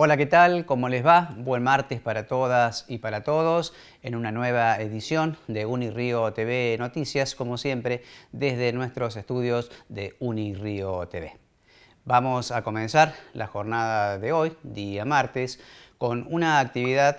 Hola, ¿qué tal? ¿Cómo les va? Buen martes para todas y para todos en una nueva edición de Unirío TV Noticias, como siempre, desde nuestros estudios de Unirío TV. Vamos a comenzar la jornada de hoy, día martes, con una actividad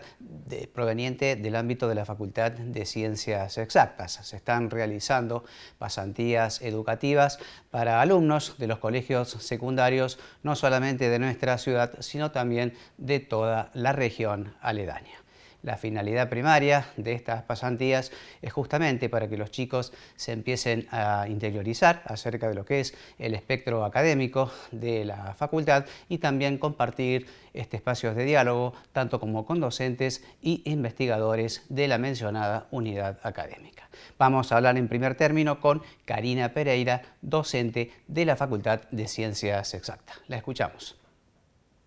proveniente del ámbito de la Facultad de Ciencias Exactas. Se están realizando pasantías educativas para alumnos de los colegios secundarios, no solamente de nuestra ciudad, sino también de toda la región aledaña. La finalidad primaria de estas pasantías es justamente para que los chicos se empiecen a interiorizar acerca de lo que es el espectro académico de la facultad y también compartir este espacio de diálogo tanto como con docentes y investigadores de la mencionada unidad académica. Vamos a hablar en primer término con Karina Pereira, docente de la Facultad de Ciencias Exactas. La escuchamos.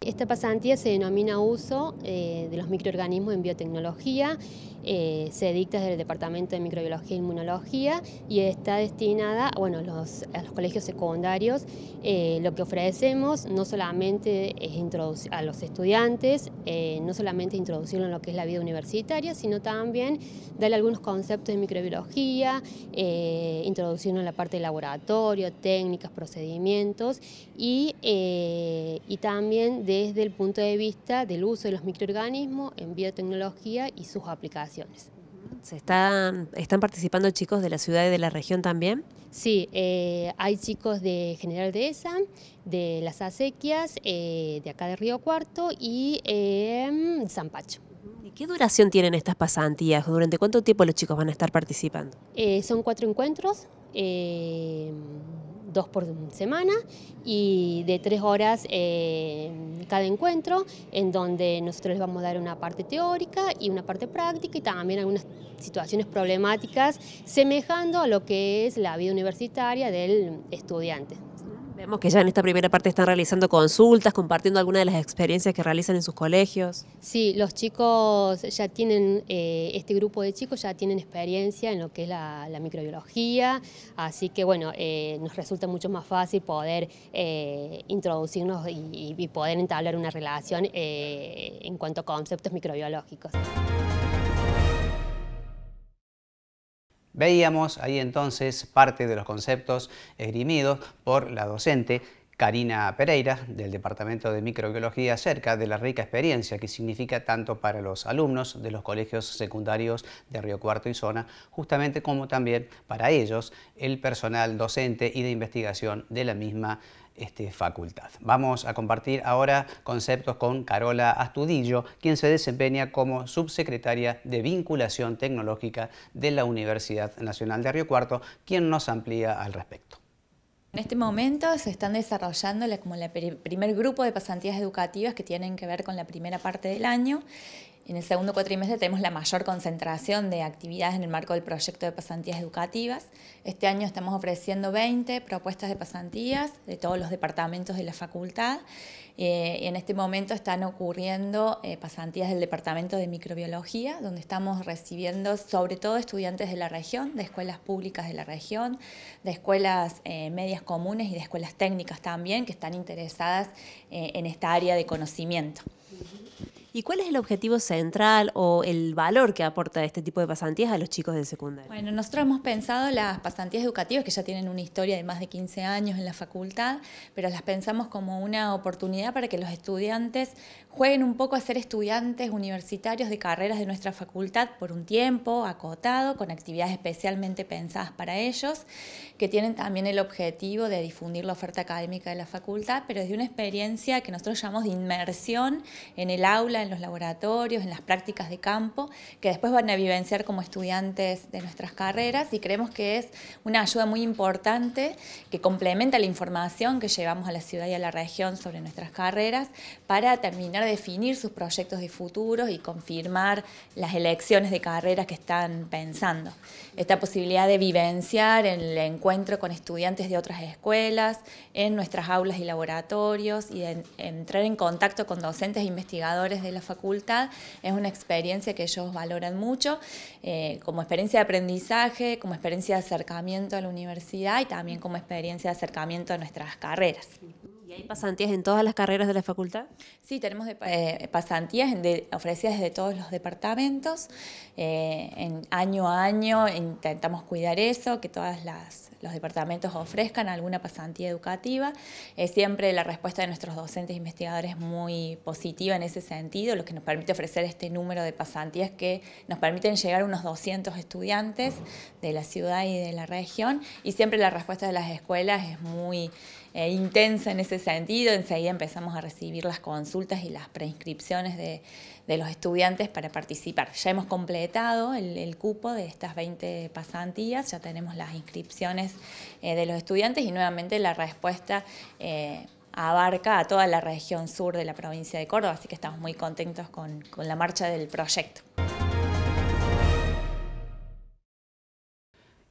Esta pasantía se denomina uso eh, de los microorganismos en biotecnología, eh, se dicta desde el Departamento de Microbiología e Inmunología y está destinada bueno, a los colegios secundarios. Eh, lo que ofrecemos no solamente es introducir a los estudiantes, no solamente introducirlo en lo que es la vida universitaria, sino también darle algunos conceptos de microbiología, introducirlo en la parte de laboratorio, técnicas, procedimientos y, y también de desde el punto de vista del uso de los microorganismos en biotecnología y sus aplicaciones. ¿Se están, participando chicos de la ciudad y de la región también? Sí, eh, hay chicos de General de ESA, de las acequias, eh, de acá de Río Cuarto y eh, San Pacho. qué duración tienen estas pasantías? ¿Durante cuánto tiempo los chicos van a estar participando? Eh, son cuatro encuentros dos por semana y de tres horas eh, cada encuentro, en donde nosotros les vamos a dar una parte teórica y una parte práctica y también algunas situaciones problemáticas, semejando a lo que es la vida universitaria del estudiante. Vemos que ya en esta primera parte están realizando consultas, compartiendo algunas de las experiencias que realizan en sus colegios. Sí, los chicos ya tienen, eh, este grupo de chicos ya tienen experiencia en lo que es la, microbiología, así que bueno, eh, nos resulta mucho más fácil poder eh, introducirnos y, poder entablar una relación en cuanto a conceptos microbiológicos. Veíamos ahí entonces parte de los conceptos esgrimidos por la docente Karina Pereira, del Departamento de Microbiología, acerca de la rica experiencia que significa tanto para los alumnos de los colegios secundarios de Río Cuarto y Zona, justamente como también para ellos, el personal docente y de investigación de la misma este, facultad. Vamos a compartir ahora conceptos con Carola Astudillo, quien se desempeña como subsecretaria de Vinculación Tecnológica de la Universidad Nacional de Río Cuarto, quien nos amplía al respecto. En este momento se están desarrollando como el primer grupo de pasantías educativas que tienen que ver con la primera parte del año. En el segundo cuatrimestre tenemos la mayor concentración de actividades en el marco del proyecto de pasantías educativas. Este año estamos ofreciendo 20 propuestas de pasantías de todos los departamentos de la facultad eh, en este momento están ocurriendo eh, pasantías del Departamento de Microbiología, donde estamos recibiendo sobre todo estudiantes de la región, de escuelas públicas de la región, de escuelas eh, medias comunes y de escuelas técnicas también, que están interesadas en esta área de conocimiento. ¿Y cuál es el objetivo central o el valor que aporta este tipo de pasantías a los chicos de secundaria? Bueno, nosotros hemos pensado las pasantías educativas que ya tienen una historia de más de 15 años en la facultad, pero las pensamos como una oportunidad para que los estudiantes jueguen un poco a ser estudiantes universitarios de carreras de nuestra facultad por un tiempo acotado, con actividades especialmente pensadas para ellos, que tienen también el objetivo de difundir la oferta académica de la facultad, pero desde una experiencia que nosotros llamamos de inmersión en el aula, en los laboratorios, en las prácticas de campo, que después van a vivenciar como estudiantes de nuestras carreras y creemos que es una ayuda muy importante que complementa la información que llevamos a la ciudad y a la región sobre nuestras carreras para terminar definir sus proyectos de futuro y confirmar las elecciones de carreras que están pensando. Esta posibilidad de vivenciar el encuentro con estudiantes de otras escuelas, en nuestras aulas y laboratorios y entrar en contacto con docentes e investigadores de la facultad es una experiencia que ellos valoran mucho eh, como experiencia de aprendizaje, como experiencia de acercamiento a la universidad y también como experiencia de acercamiento a nuestras carreras hay pasantías en todas las carreras de la facultad? Sí, tenemos eh, pasantías ofrecidas desde todos los departamentos. Eh, en, año a año intentamos cuidar eso, que todas las los departamentos ofrezcan alguna pasantía educativa. Eh, siempre la respuesta de nuestros docentes e investigadores es muy positiva en ese sentido, lo que nos permite ofrecer este número de pasantías que nos permiten llegar a unos 200 estudiantes de la ciudad y de la región. Y siempre la respuesta de las escuelas es muy eh, intensa en ese sentido. Enseguida empezamos a recibir las consultas y las preinscripciones de de los estudiantes para participar. Ya hemos completado el, cupo de estas 20 pasantías, ya tenemos las inscripciones eh, de los estudiantes y nuevamente la respuesta eh, abarca a toda la región sur de la provincia de Córdoba, así que estamos muy contentos con la marcha del proyecto.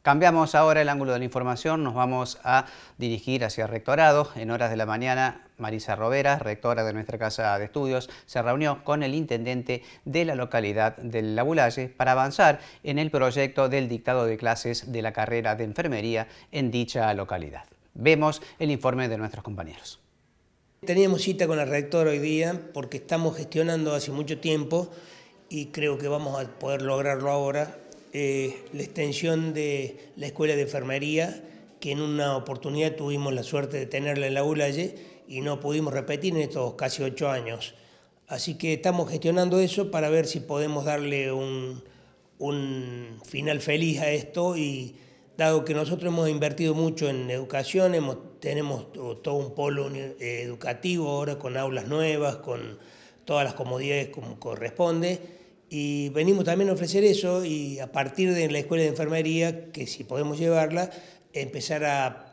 Cambiamos ahora el ángulo de la información, nos vamos a dirigir hacia el rectorado. En horas de la mañana, Marisa Robera, rectora de nuestra Casa de Estudios, se reunió con el intendente de la localidad de Labulalle para avanzar en el proyecto del dictado de clases de la carrera de enfermería en dicha localidad. Vemos el informe de nuestros compañeros. Teníamos cita con la rectora hoy día porque estamos gestionando hace mucho tiempo y creo que vamos a poder lograrlo ahora eh, la extensión de la Escuela de Enfermería, que en una oportunidad tuvimos la suerte de tenerla en la ULAYE y no pudimos repetir en estos casi ocho años. Así que estamos gestionando eso para ver si podemos darle un, final feliz a esto y dado que nosotros hemos invertido mucho en educación, tenemos todo un polo eh, educativo ahora con aulas nuevas, con todas las comodidades como corresponde, y venimos también a ofrecer eso y a partir de la escuela de enfermería, que si podemos llevarla, empezar a,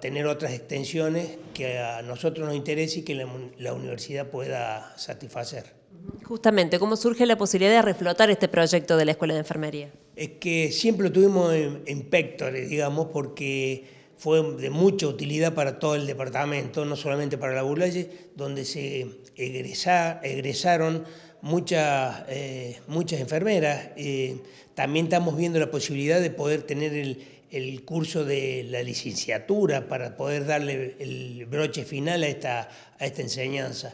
tener otras extensiones que a nosotros nos interese y que la, universidad pueda satisfacer. Justamente, ¿cómo surge la posibilidad de reflotar este proyecto de la Escuela de Enfermería? Es que siempre lo tuvimos en, péctores, digamos, porque fue de mucha utilidad para todo el departamento, no solamente para la Bulalle, donde se egresa, egresaron muchas, eh, muchas enfermeras. Eh, también estamos viendo la posibilidad de poder tener el, el, curso de la licenciatura para poder darle el broche final a esta, a esta enseñanza.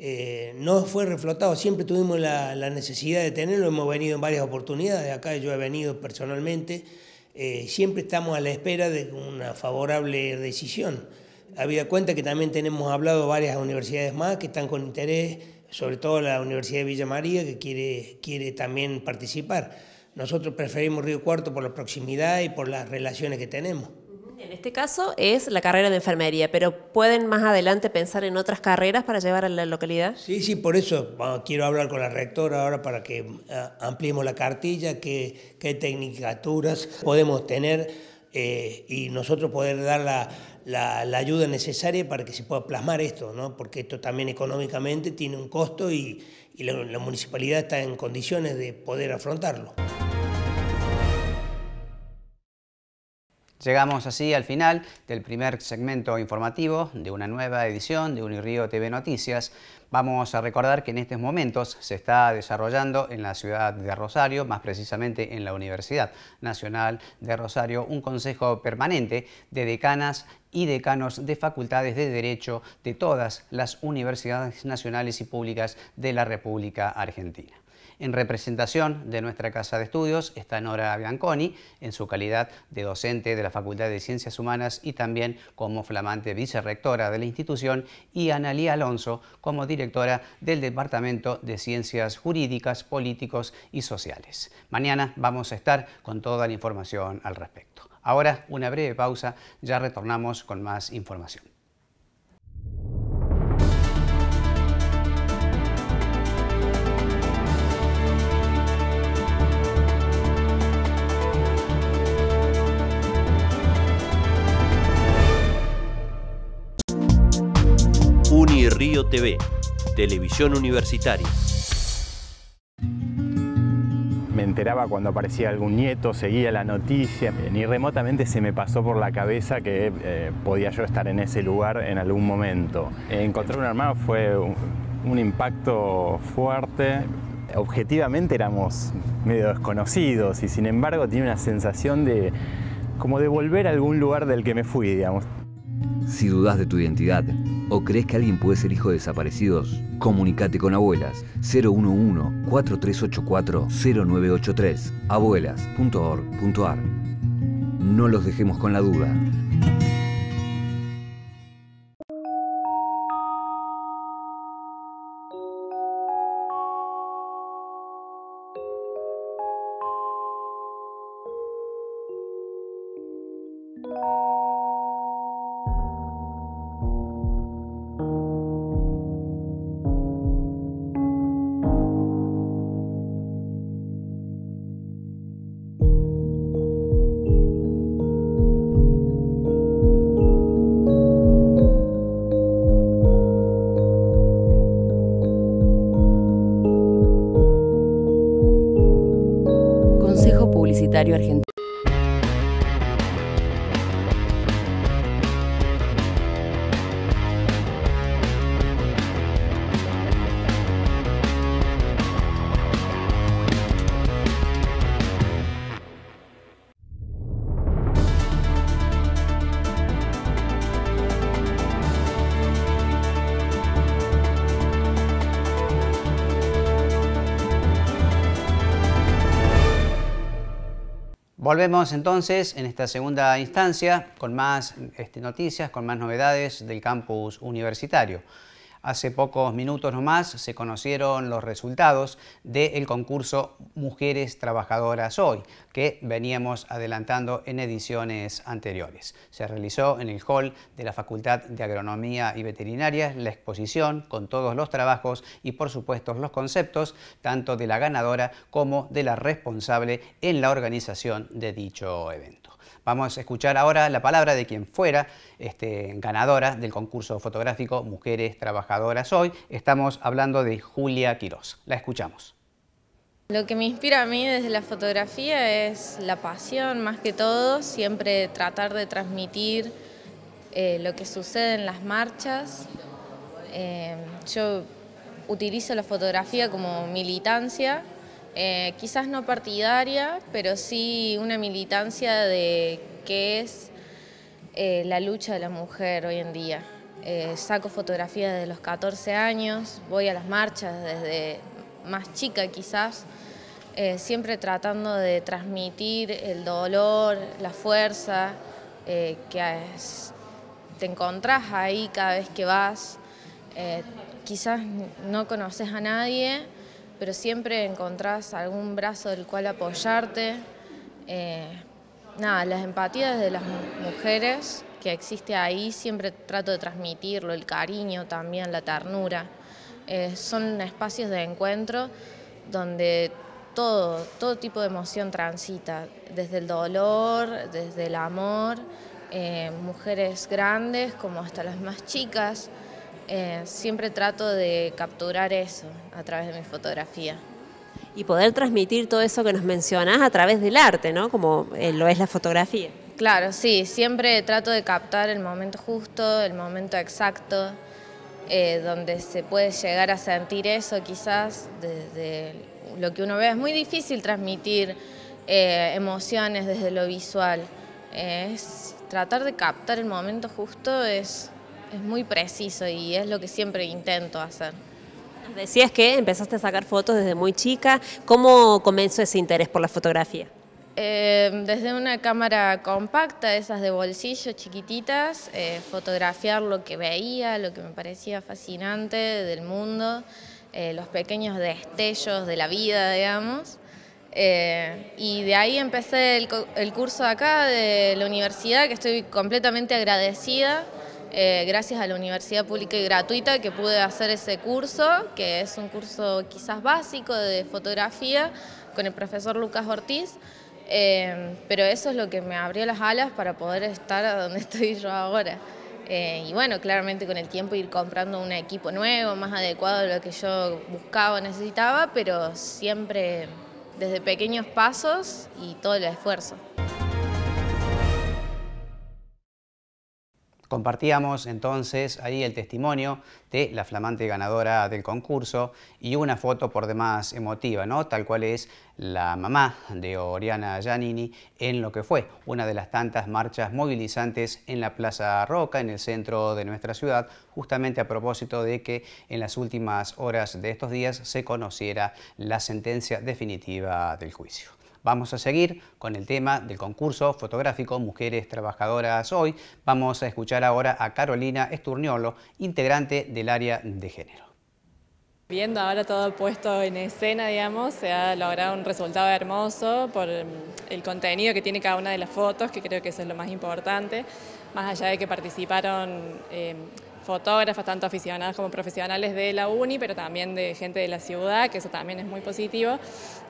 Eh, no fue reflotado, siempre tuvimos la, la, necesidad de tenerlo, hemos venido en varias oportunidades, acá yo he venido personalmente, siempre estamos a la espera de una favorable decisión. Habida cuenta que también tenemos hablado varias universidades más que están con interés sobre todo la Universidad de Villa María, que quiere, quiere también participar. Nosotros preferimos Río Cuarto por la proximidad y por las relaciones que tenemos. En este caso es la carrera de enfermería, pero ¿pueden más adelante pensar en otras carreras para llevar a la localidad? Sí, sí, por eso quiero hablar con la rectora ahora para que ah, ampliemos la cartilla, qué, qué tecnicaturas podemos tener eh, y nosotros poder dar la, ayuda necesaria para que se pueda plasmar esto, ¿no? porque esto también económicamente tiene un costo y, la municipalidad está en condiciones de poder afrontarlo. Llegamos así al final del primer segmento informativo de una nueva edición de Unirío TV Noticias. Vamos a recordar que en estos momentos se está desarrollando en la ciudad de Rosario, más precisamente en la Universidad Nacional de Rosario, un consejo permanente de decanas y decanos de facultades de Derecho de todas las universidades nacionales y públicas de la República Argentina. En representación de nuestra Casa de Estudios está Nora Bianconi en su calidad de docente de la Facultad de Ciencias Humanas y también como flamante vicerrectora de la institución y Analía Alonso como directora del Departamento de Ciencias Jurídicas, Políticos y Sociales. Mañana vamos a estar con toda la información al respecto. Ahora una breve pausa, ya retornamos con más información. TV, Televisión Universitaria. Me enteraba cuando aparecía algún nieto, seguía la noticia. Ni remotamente se me pasó por la cabeza que eh, podía yo estar en ese lugar en algún momento. Encontrar un armado fue un, impacto fuerte objetivamente éramos medio desconocidos y sin embargo tiene una sensación de como de volver a algún lugar del que me fui, digamos. Si dudas de tu identidad o crees que alguien puede ser hijo de desaparecidos, comunícate con abuelas 011-4384-0983 abuelas.org.ar. No los dejemos con la duda. solidario argentino. volvemos entonces en esta segunda instancia con más este, noticias, con más novedades del campus universitario. Hace pocos minutos nomás se conocieron los resultados del concurso Mujeres Trabajadoras Hoy, que veníamos adelantando en ediciones anteriores. Se realizó en el hall de la Facultad de Agronomía y Veterinaria la exposición con todos los trabajos y por supuesto los conceptos tanto de la ganadora como de la responsable en la organización de dicho evento. Vamos a escuchar ahora la palabra de quien fuera este, ganadora del concurso fotográfico Mujeres Trabajadoras Hoy. Estamos hablando de Julia Quirós. La escuchamos. Lo que me inspira a mí desde la fotografía es la pasión, más que todo, siempre tratar de transmitir eh, lo que sucede en las marchas. Eh, yo utilizo la fotografía como militancia eh, quizás no partidaria, pero sí una militancia de qué es eh, la lucha de la mujer hoy en día. Eh, saco fotografías desde los 14 años, voy a las marchas desde más chica quizás, siempre tratando de transmitir el dolor, la fuerza que te encontrás ahí cada vez que vas. quizás no conoces a nadie, pero siempre encontrás algún brazo del cual apoyarte. Eh, nada, las empatías de las mujeres que existe ahí, siempre trato de transmitirlo, el cariño también, la ternura. Eh, son espacios de encuentro donde todo, todo tipo de emoción transita, desde el dolor, desde el amor, eh, mujeres grandes como hasta las más chicas. Eh, siempre trato de capturar eso a través de mi fotografía. Y poder transmitir todo eso que nos mencionás a través del arte, ¿no? Como eh, lo es la fotografía. Claro, sí, siempre trato de captar el momento justo, el momento exacto, eh, donde se puede llegar a sentir eso quizás desde lo que uno ve. Es muy difícil transmitir emociones desde lo visual. es tratar de captar el momento justo es es muy preciso y es lo que siempre intento hacer. decías que empezaste a sacar fotos desde muy chica. ¿Cómo comenzó ese interés por la fotografía? Em, desde una cámara compacta, esas de bolsillo chiquititas, eh, fotografiar lo que veía, lo que me parecía fascinante del mundo, eh, los pequeños destellos de la vida, digamos. Eh, y de ahí empecé el, el, curso acá de la universidad, que estoy completamente agradecida eh, gracias a la Universidad Pública y Gratuita que pude hacer ese curso, que es un curso quizás básico de fotografía con el profesor Lucas Ortiz, eh, pero eso es lo que me abrió las alas para poder estar donde estoy yo ahora. Eh, y bueno, claramente con el tiempo ir comprando un equipo nuevo, más adecuado a lo que yo buscaba o necesitaba, pero siempre desde pequeños pasos y todo el esfuerzo. Compartíamos entonces ahí el testimonio de la flamante ganadora del concurso y una foto por demás emotiva, ¿no? tal cual es la mamá de Oriana Giannini en lo que fue una de las tantas marchas movilizantes en la Plaza Roca, en el centro de nuestra ciudad, justamente a propósito de que en las últimas horas de estos días se conociera la sentencia definitiva del juicio. Vamos a seguir con el tema del concurso fotográfico Mujeres Trabajadoras Hoy. Vamos a escuchar ahora a Carolina Esturniolo, integrante del área de género. Viendo ahora todo puesto en escena, digamos, se ha logrado un resultado hermoso por mm, el contenido que tiene cada una de las fotos, que creo que eso es lo más importante, más allá de que participaron... Eh, fotógrafas tanto aficionadas como profesionales de la uni, pero también de gente de la ciudad, que eso también es muy positivo.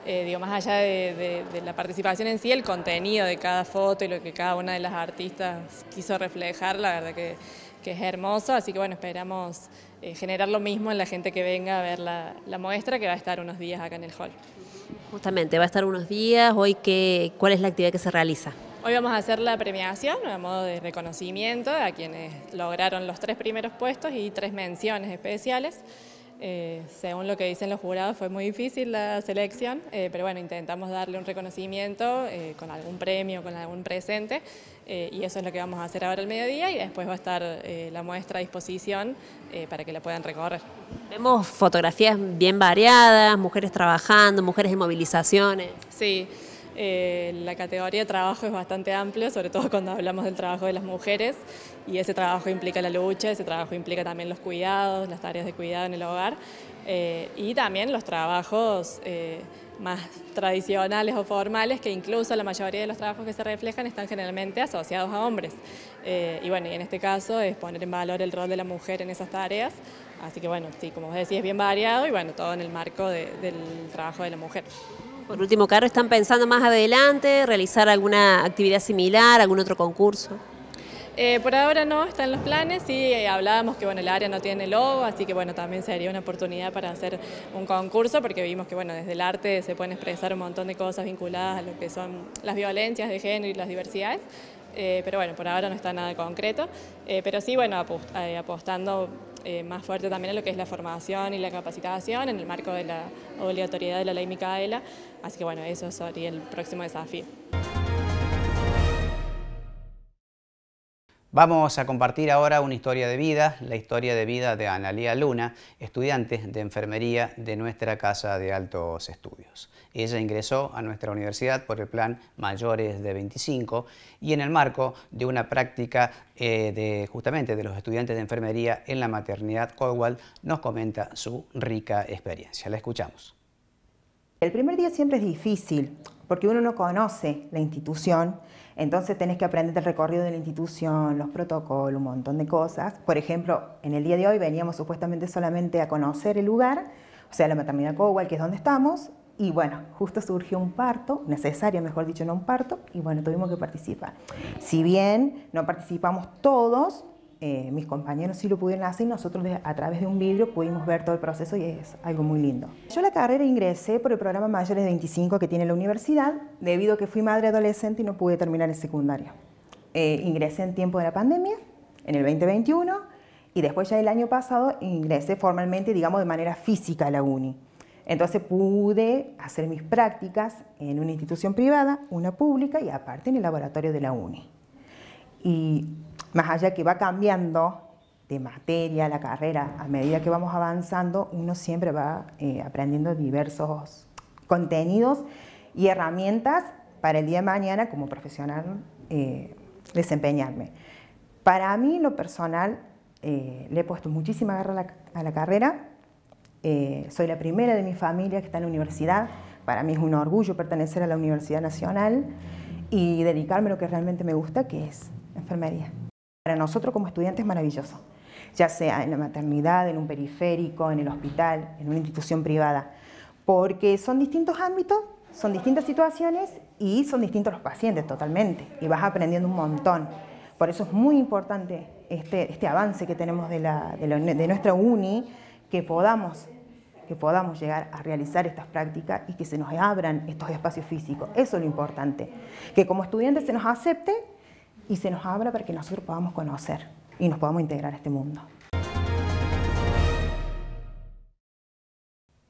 Eh, digo, más allá de, la participación en sí, el contenido de cada foto y lo que cada una de las artistas quiso reflejar, la verdad que, es hermoso, así que bueno, esperamos eh, generar lo mismo en la gente que venga a ver la, muestra, que va a estar unos días acá en el hall. Justamente, va a estar unos días, hoy qué, ¿cuál es la actividad que se realiza? Hoy vamos a hacer la premiación a modo de reconocimiento a quienes lograron los tres primeros puestos y tres menciones especiales. Eh, según lo que dicen los jurados fue muy difícil la selección, eh, pero bueno, intentamos darle un reconocimiento eh, con algún premio, con algún presente, y eso es lo que vamos a hacer ahora al mediodía y después va a estar la muestra a disposición para que la puedan recorrer. Vemos fotografías bien variadas, mujeres trabajando, mujeres en movilizaciones. Sí. Eh, la categoría de trabajo es bastante amplia, sobre todo cuando hablamos del trabajo de las mujeres, y ese trabajo implica la lucha, ese trabajo implica también los cuidados, las tareas de cuidado en el hogar, eh, y también los trabajos eh, más tradicionales o formales, que incluso la mayoría de los trabajos que se reflejan están generalmente asociados a hombres. y bueno, y en este caso es poner en valor el rol de la mujer en esas tareas. Así que bueno, sí, como vos decís, es bien variado y bueno, todo en el marco del trabajo de la mujer. Por último, Caro, ¿están pensando más adelante realizar alguna actividad similar, algún otro concurso? Eh, por ahora no, están los planes sí eh, hablábamos que bueno, el área no tiene logo, así que bueno, también sería una oportunidad para hacer un concurso porque vimos que bueno, desde el arte se pueden expresar un montón de cosas vinculadas a lo que son las violencias de género y las diversidades. Eh, pero bueno, por ahora no está nada concreto, pero sí, bueno, apostando más fuerte también a lo que es la formación y la capacitación en el marco de la obligatoriedad de la ley Micaela, Así que bueno, eso sería el próximo desafío. Vamos a compartir ahora una historia de vida, la historia de vida de Analía Luna, estudiante de enfermería de nuestra Casa de Altos Estudios. Ella ingresó a nuestra universidad por el plan Mayores de 25 y en el marco de una práctica eh, de, justamente de los estudiantes de enfermería en la maternidad Caldwell nos comenta su rica experiencia. La escuchamos. El primer día siempre es difícil porque uno no conoce la institución, entonces tenés que aprender el recorrido de la institución, los protocolos, un montón de cosas. Por ejemplo, en el día de hoy veníamos supuestamente solamente a conocer el lugar, o sea, la maternidad Cowal, que es donde estamos, y bueno, justo surgió un parto, necesario, mejor dicho, no un parto, y bueno, tuvimos que participar. Si bien no participamos todos, eh, mis compañeros sí lo pudieron hacer y nosotros a través de un vidrio pudimos ver todo el proceso y es algo muy lindo. Yo la carrera ingresé por el programa Mayores 25 que tiene la universidad, debido a que fui madre adolescente y no pude terminar el secundario. Eh, ingresé en tiempo de la pandemia, en el 2021, y después ya el año pasado ingresé formalmente, digamos, de manera física a la uni. Entonces pude hacer mis prácticas en una institución privada, una pública y aparte en el laboratorio de la uni. Y más allá que va cambiando de materia, la carrera, a medida que vamos avanzando, uno siempre va eh, aprendiendo diversos contenidos y herramientas para el día de mañana como profesional eh, desempeñarme. Para mí, lo personal, eh, le he puesto muchísima garra a la, carrera. soy la primera de mi familia que está en la universidad. Para mí es un orgullo pertenecer a la Universidad Nacional y dedicarme a lo que realmente me gusta, que es enfermería. Para nosotros como estudiantes es maravilloso, ya sea en la maternidad, en un periférico, en el hospital, en una institución privada, porque son distintos ámbitos, son distintas situaciones y son distintos los pacientes totalmente, y vas aprendiendo un montón. Por eso es muy importante este, este avance que tenemos de, nuestra uni, que podamos que podamos llegar a realizar estas prácticas y que se nos abran estos espacios físicos. Eso es lo importante. Que como estudiantes se nos acepte y se nos abra para que nosotros podamos conocer y nos podamos integrar a este mundo.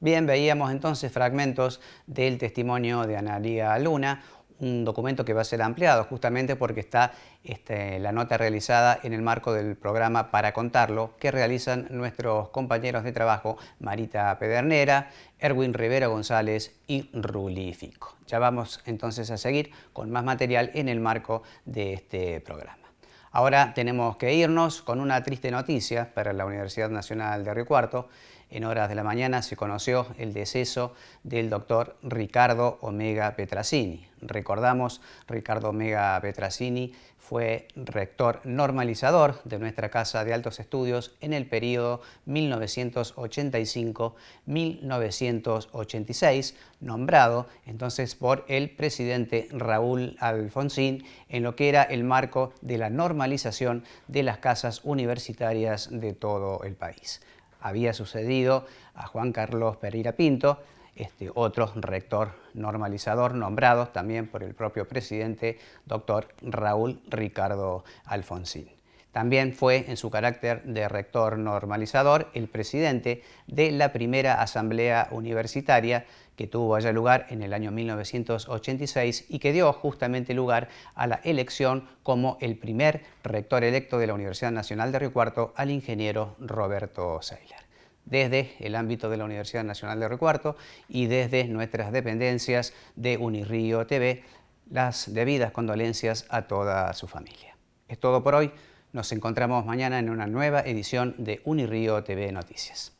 Bien, veíamos entonces fragmentos del testimonio de Analia Luna, un documento que va a ser ampliado justamente porque está este, la nota realizada en el marco del programa Para Contarlo que realizan nuestros compañeros de trabajo Marita Pedernera, Erwin Rivera González y Rulífico. Ya vamos entonces a seguir con más material en el marco de este programa. Ahora tenemos que irnos con una triste noticia para la Universidad Nacional de Río Cuarto en horas de la mañana se conoció el deceso del doctor Ricardo Omega Petrasini. Recordamos, Ricardo Omega Petrasini fue rector normalizador de nuestra Casa de Altos Estudios en el periodo 1985-1986, nombrado entonces por el presidente Raúl Alfonsín en lo que era el marco de la normalización de las casas universitarias de todo el país había sucedido a Juan Carlos Pereira Pinto, este, otro rector normalizador nombrado también por el propio presidente, doctor Raúl Ricardo Alfonsín. También fue, en su carácter de rector normalizador, el presidente de la primera asamblea universitaria que tuvo allá lugar en el año 1986 y que dio justamente lugar a la elección como el primer rector electo de la Universidad Nacional de Río Cuarto al ingeniero Roberto Seiler desde el ámbito de la Universidad Nacional de Río Cuarto y desde nuestras dependencias de Unirío TV, las debidas condolencias a toda su familia. Es todo por hoy. Nos encontramos mañana en una nueva edición de Unirío TV Noticias.